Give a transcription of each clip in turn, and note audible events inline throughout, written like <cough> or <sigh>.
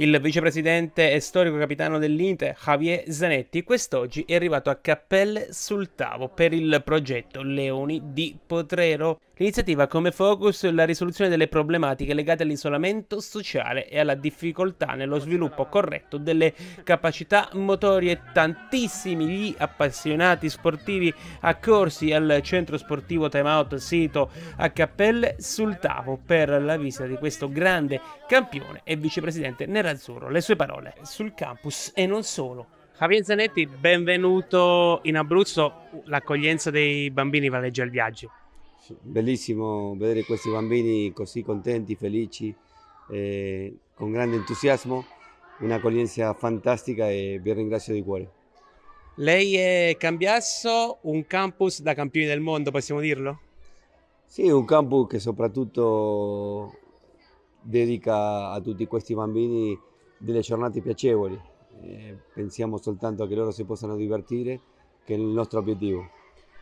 Il vicepresidente e storico capitano dell'Inter, Javier Zanetti, quest'oggi è arrivato a Cappelle sul Tavo per il progetto Leoni di Potrero. L'iniziativa ha come focus la risoluzione delle problematiche legate all'isolamento sociale e alla difficoltà nello sviluppo corretto delle capacità motorie. Tantissimi gli appassionati sportivi accorsi al centro sportivo Time Out sito a Cappelle sul tavolo per la visita di questo grande campione e vicepresidente nerazzurro. Le sue parole sul campus e non solo. Javier Zanetti, benvenuto in Abruzzo. L'accoglienza dei bambini valeggia il viaggio bellissimo vedere questi bambini così contenti, felici, eh, con grande entusiasmo, un'accoglienza fantastica e vi ringrazio di cuore. Lei è Cambiasso, un campus da campioni del mondo, possiamo dirlo? Sì, un campus che soprattutto dedica a tutti questi bambini delle giornate piacevoli. Eh, pensiamo soltanto a che loro si possano divertire, che è il nostro obiettivo.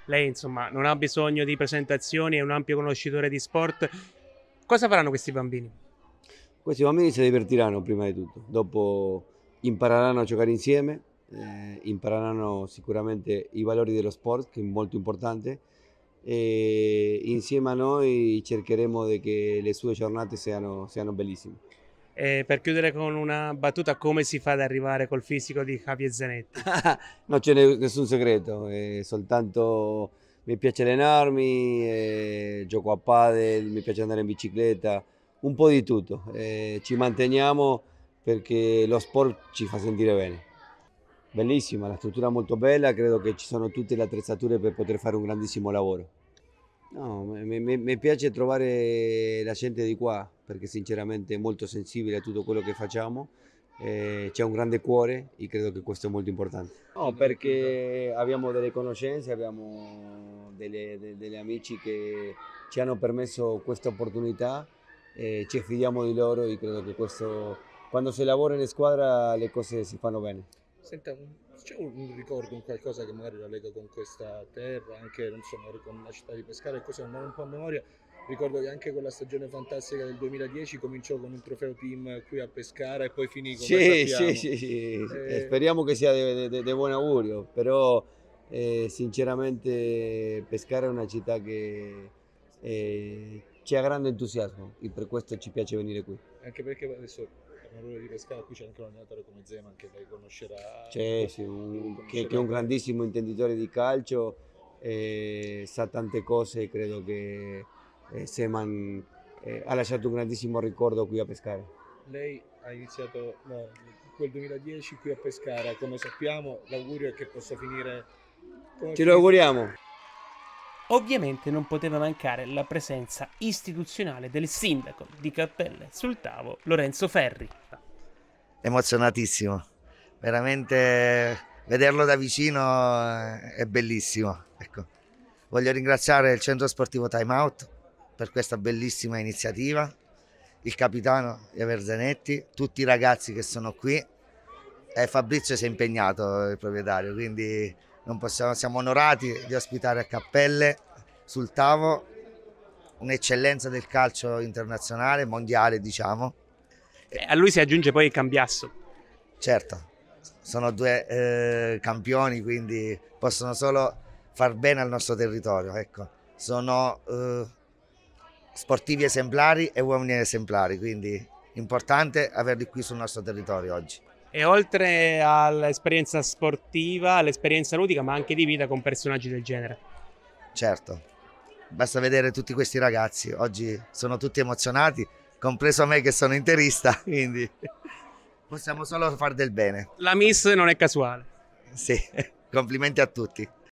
Lei insomma non ha bisogno di presentazioni, è un ampio conoscitore di sport. Cosa faranno questi bambini? Questi bambini si divertiranno prima di tutto, dopo impareranno a giocare insieme, eh, impareranno sicuramente i valori dello sport che è molto importante e insieme a noi cercheremo che le sue giornate siano, siano bellissime. E eh, per chiudere con una battuta, come si fa ad arrivare col fisico di Javier Zanetti? <laughs> non c'è nessun segreto, è eh, soltanto mi piace allenarmi, eh, gioco a padel, mi piace andare in bicicletta, un po' di tutto. E ci manteniamo perché lo sport ci fa sentire bene. Bellissima, la struttura è molto bella, credo che ci sono tutte le attrezzature per poter fare un grandissimo lavoro. No, mi, mi, mi, piace trovare la gente di qua perché sinceramente è molto sensibile a tutto quello che facciamo, eh, c'è un grande cuore e credo che questo è molto importante. No, perché abbiamo delle conoscenze, abbiamo delle, de, degli amici che ci hanno permesso questa opportunità, eh, ci fidiamo di loro e credo che questo, quando si lavora in squadra le cose si fanno bene. Senta, c'è un ricordo, un qualcosa che magari la lega con questa terra, anche non so, con la città di Pescara e così, non un po' a memoria. Ricordo che anche quella stagione fantastica del 2010 cominciò con un trofeo team qui a Pescara e poi finì con sì, sì, sì, sì. E... Eh, eh, speriamo che sia di buon augurio, però eh, sinceramente Pescara è una città che eh, c'è grande entusiasmo e per questo ci piace venire qui. Anche perché adesso errore di Pescara, qui c'è anche un allenatore come Zeman che lei conoscerà. C'è, sì, un, che, che, è un grandissimo intenditore di calcio e sa tante cose, credo che eh, Zeman eh, ha lasciato un grandissimo ricordo qui a Pescara. Lei ha iniziato no, quel 2010 qui a Pescara, come sappiamo l'augurio è che possa finire... Come Ce lo auguriamo! Ovviamente non poteva mancare la presenza istituzionale del sindaco di Cappelle sul tavolo Lorenzo Ferri emozionatissimo, veramente vederlo da vicino eh, è bellissimo. Ecco. Voglio ringraziare il centro sportivo Time Out per questa bellissima iniziativa, il capitano Iaver Zanetti, tutti i ragazzi che sono qui e eh, Fabrizio si è impegnato il proprietario, quindi possiamo, siamo onorati di ospitare a Cappelle sul tavolo un'eccellenza del calcio internazionale, mondiale diciamo, eh, a lui si aggiunge poi il cambiasso. Certo, sono due eh, campioni, quindi possono solo far bene al nostro territorio. Ecco. Sono eh, sportivi esemplari e uomini esemplari, quindi importante averli qui sul nostro territorio oggi. E oltre all'esperienza sportiva, all'esperienza ludica, ma anche di vita con personaggi del genere. Certo, basta vedere tutti questi ragazzi, oggi sono tutti emozionati compreso me che sono interista, <laughs> quindi possiamo solo fare del bene. La miss non è casuale. Sì, <laughs> complimenti a tutti.